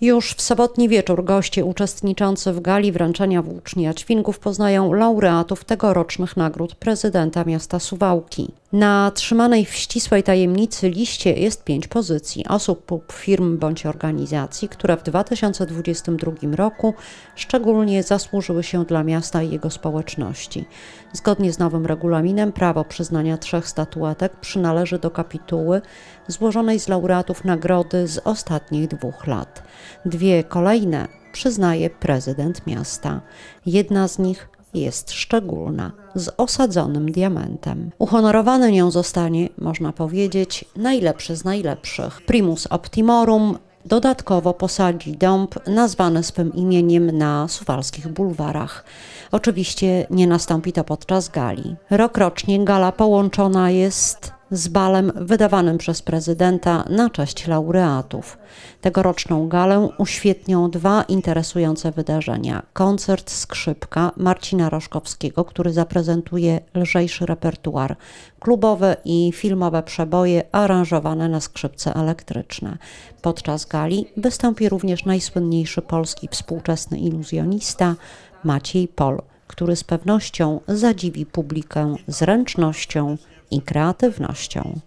Już w sobotni wieczór goście uczestniczący w gali wręczenia włóczni Ćwingów poznają laureatów tegorocznych nagród prezydenta miasta Suwałki. Na trzymanej w ścisłej tajemnicy liście jest pięć pozycji osób, firm bądź organizacji, które w 2022 roku szczególnie zasłużyły się dla miasta i jego społeczności. Zgodnie z nowym regulaminem prawo przyznania trzech statuetek przynależy do kapituły złożonej z laureatów nagrody z ostatnich dwóch lat. Dwie kolejne przyznaje prezydent miasta. Jedna z nich jest szczególna, z osadzonym diamentem. Uhonorowany nią zostanie, można powiedzieć, najlepszy z najlepszych. Primus Optimorum dodatkowo posadzi dąb nazwany swym imieniem na suwalskich bulwarach. Oczywiście nie nastąpi to podczas gali. Rokrocznie gala połączona jest z balem wydawanym przez prezydenta na cześć laureatów. Tegoroczną galę uświetnią dwa interesujące wydarzenia. Koncert skrzypka Marcina Roszkowskiego, który zaprezentuje lżejszy repertuar, klubowe i filmowe przeboje aranżowane na skrzypce elektryczne. Podczas gali wystąpi również najsłynniejszy polski współczesny iluzjonista Maciej Pol który z pewnością zadziwi publikę zręcznością i kreatywnością.